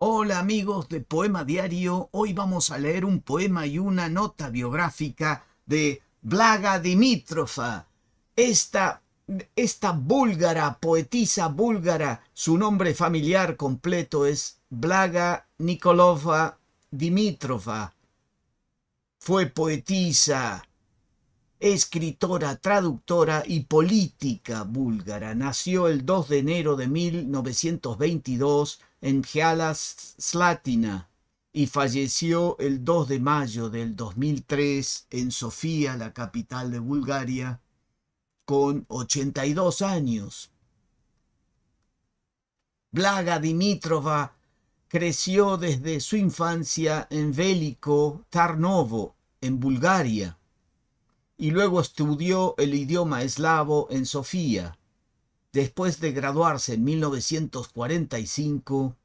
Hola amigos de Poema Diario, hoy vamos a leer un poema y una nota biográfica de Blaga Dimitrova. esta, esta búlgara, poetisa búlgara, su nombre familiar completo es Blaga Nikolova Dimitrova. Fue poetisa, escritora, traductora y política búlgara. Nació el 2 de enero de 1922 en Gialas Slatina y falleció el 2 de mayo del 2003 en Sofía, la capital de Bulgaria, con 82 años. Blaga Dimitrova creció desde su infancia en Vélico Tarnovo, en Bulgaria, y luego estudió el idioma eslavo en Sofía. Después de graduarse en 1945,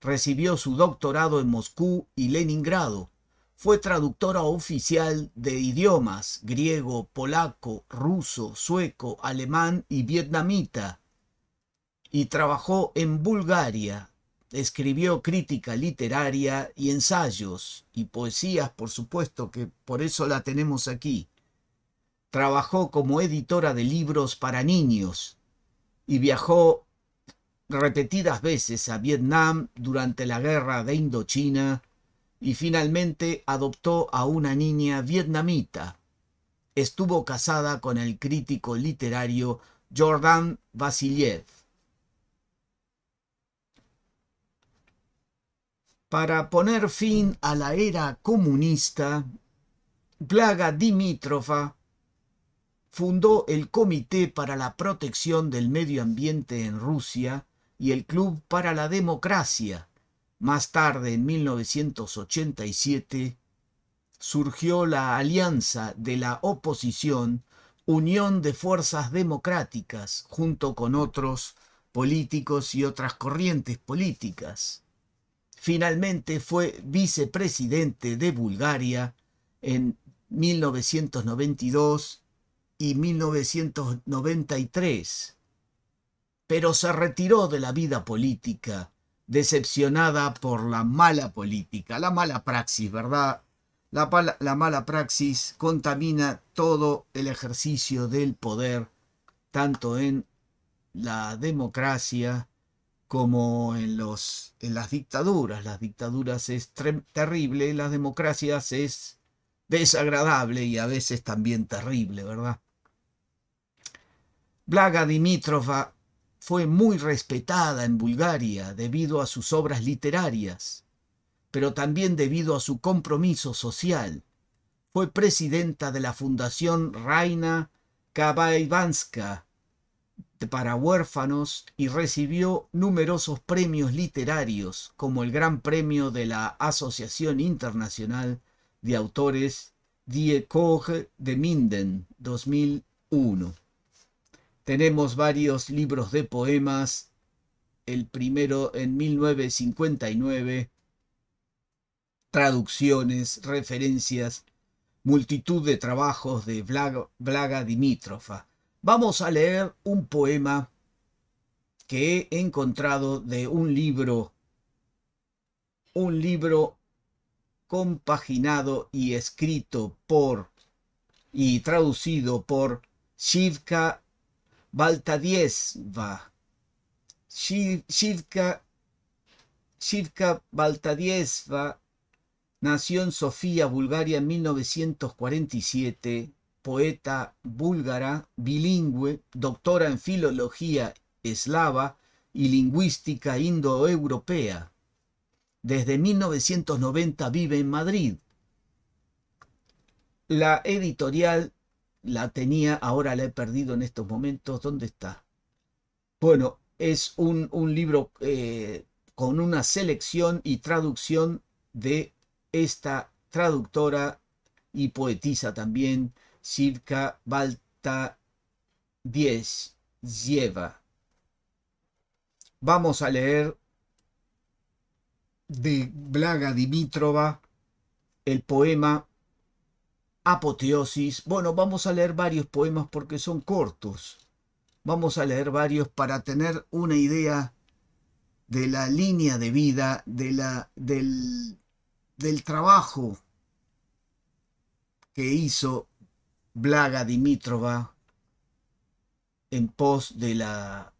recibió su doctorado en Moscú y Leningrado. Fue traductora oficial de idiomas griego, polaco, ruso, sueco, alemán y vietnamita. Y trabajó en Bulgaria. Escribió crítica literaria y ensayos y poesías, por supuesto, que por eso la tenemos aquí. Trabajó como editora de libros para niños y viajó repetidas veces a Vietnam durante la guerra de Indochina y finalmente adoptó a una niña vietnamita. Estuvo casada con el crítico literario Jordan Vasiliev. Para poner fin a la era comunista, Plaga Dimitrova fundó el Comité para la Protección del Medio Ambiente en Rusia y el Club para la Democracia. Más tarde, en 1987, surgió la Alianza de la Oposición, Unión de Fuerzas Democráticas, junto con otros políticos y otras corrientes políticas. Finalmente fue vicepresidente de Bulgaria en 1992 y 1993, pero se retiró de la vida política, decepcionada por la mala política, la mala praxis, ¿verdad? La, mala praxis contamina todo el ejercicio del poder, tanto en la democracia como en, en las dictaduras. Las dictaduras es terrible, las democracias es desagradable y a veces también terrible, ¿verdad? Blaga Dimitrova fue muy respetada en Bulgaria debido a sus obras literarias, pero también debido a su compromiso social. Fue presidenta de la Fundación Raina Kabaivanska para huérfanos y recibió numerosos premios literarios, como el Gran Premio de la Asociación Internacional de Autores Die Koch de Minden 2001. Tenemos varios libros de poemas. El primero en 1959. Traducciones, referencias, multitud de trabajos de Blaga, Dimitrova. Vamos a leer un poema que he encontrado de un libro, un libro compaginado y escrito por y traducido por Shivka Baltadiesva, Shivka, Shivka Baltadiesva nació en Sofía, Bulgaria, en 1947, poeta búlgara, bilingüe, doctora en filología eslava y lingüística indoeuropea. Desde 1990 vive en Madrid. La editorial la tenía, ahora la he perdido en estos momentos, ¿dónde está? Bueno, es un, libro eh, con una selección y traducción de esta traductora y poetisa también, Sirka Balta Diez Lleva. Vamos a leer de Blaga Dimitrova el poema apoteosis. Bueno, vamos a leer varios poemas porque son cortos. Vamos a leer varios para tener una idea de la línea de vida, de la, del, del trabajo que hizo Blaga Dimitrova en pos de la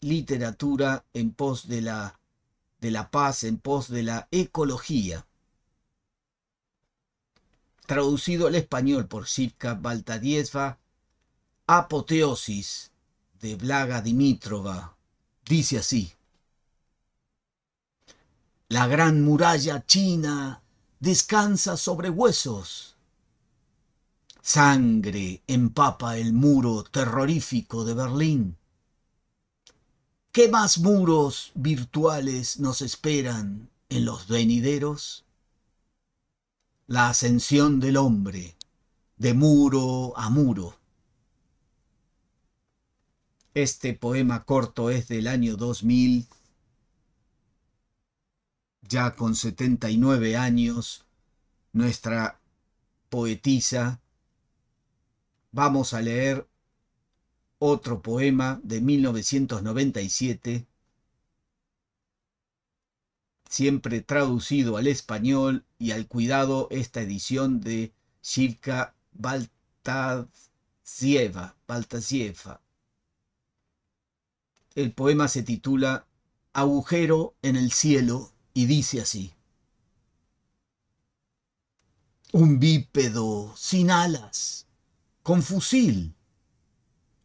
literatura, en pos de la, de la paz, en pos de la ecología traducido al español por Sivka Baltadiesva, Apoteosis de Blaga Dimitrova, dice así. La gran muralla china descansa sobre huesos. Sangre empapa el muro terrorífico de Berlín. ¿Qué más muros virtuales nos esperan en los venideros? la ascensión del hombre de muro a muro. Este poema corto es del año 2000. Ya con 79 años, nuestra poetisa, vamos a leer otro poema de 1997 siempre traducido al español y al cuidado esta edición de Shilka Baltasieva. El poema se titula Agujero en el cielo y dice así. Un bípedo sin alas, con fusil,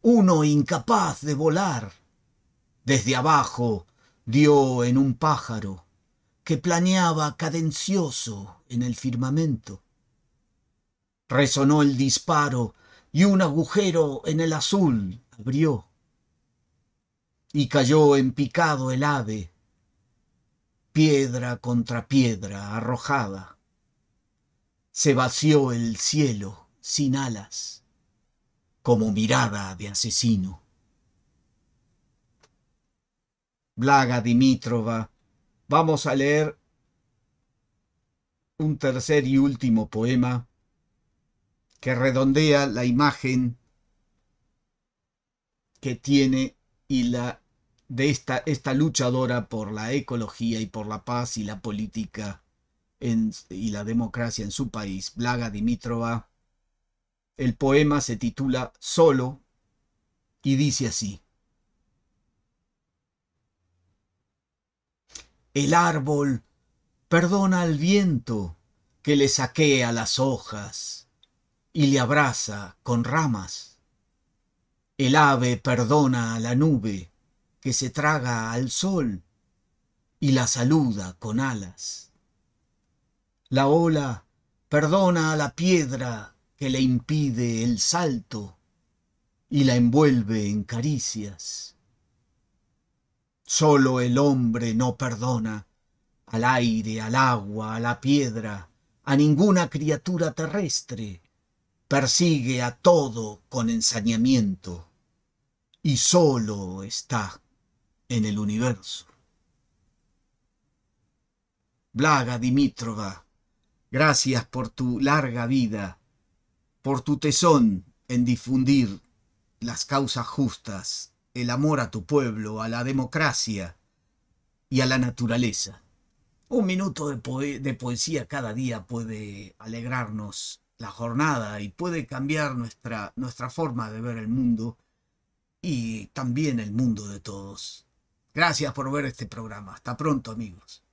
uno incapaz de volar. Desde abajo dio en un pájaro que planeaba cadencioso en el firmamento. Resonó el disparo y un agujero en el azul abrió. Y cayó en picado el ave, piedra contra piedra arrojada. Se vació el cielo sin alas, como mirada de asesino. Blaga Dimitrova Vamos a leer un tercer y último poema que redondea la imagen que tiene y la de esta, esta luchadora por la ecología y por la paz y la política y la democracia en su país, Blaga Dimitrova. El poema se titula Solo y dice así. el árbol perdona al viento que le saquea las hojas y le abraza con ramas. El ave perdona a la nube que se traga al sol y la saluda con alas. La ola perdona a la piedra que le impide el salto y la envuelve en caricias. Solo el hombre no perdona al aire, al agua, a la piedra, a ninguna criatura terrestre. Persigue a todo con ensañamiento y solo está en el universo. Blaga Dimitrova, gracias por tu larga vida, por tu tesón en difundir las causas justas el amor a tu pueblo, a la democracia y a la naturaleza. Un minuto de, poesía cada día puede alegrarnos la jornada y puede cambiar nuestra, nuestra forma de ver el mundo y también el mundo de todos. Gracias por ver este programa. Hasta pronto amigos.